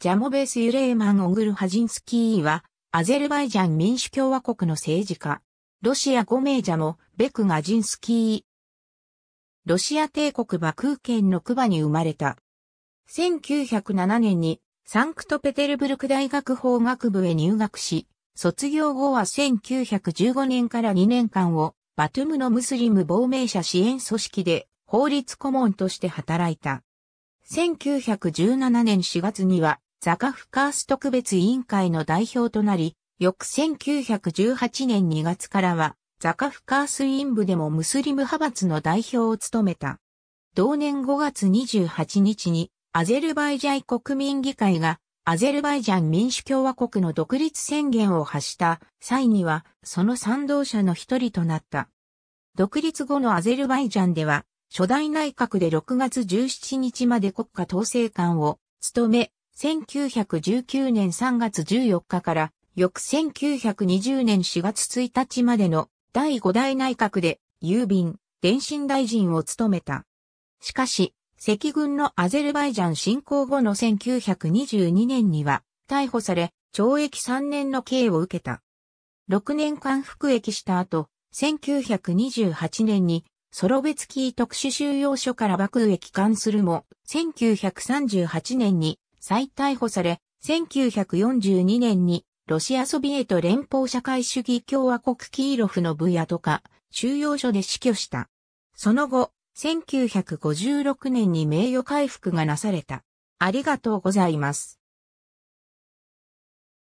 ジャモベス・ユレーマン・オグル・ハジンスキーは、アゼルバイジャン民主共和国の政治家。ロシア5名ジャモ、ベク・ガジンスキー。ロシア帝国バクー県のクバに生まれた。1907年にサンクトペテルブルク大学法学部へ入学し、卒業後は1915年から2年間をバトゥムのムスリム亡命者支援組織で法律顧問として働いた。1917年4月にはザカフカース特別委員会の代表となり、翌1918年2月からは、ザカフカース委員部でもムスリム派閥の代表を務めた。同年5月28日に、アゼルバイジャイ国民議会が、アゼルバイジャン民主共和国の独立宣言を発した際には、その賛同者の一人となった。独立後のアゼルバイジャンでは、初代内閣で6月17日まで国家統制官を務め、1919年3月14日から翌1920年4月1日までの第5代内閣で郵便、電信大臣を務めた。しかし、赤軍のアゼルバイジャン侵攻後の1922年には逮捕され、懲役3年の刑を受けた。6年間服役した後、1928年にソロベツキー特殊収容所から爆撃艦するも、1938年に再逮捕され、1942年にロシアソビエト連邦社会主義共和国キーロフの部屋とか収容所で死去した。その後、1956年に名誉回復がなされた。ありがとうございます。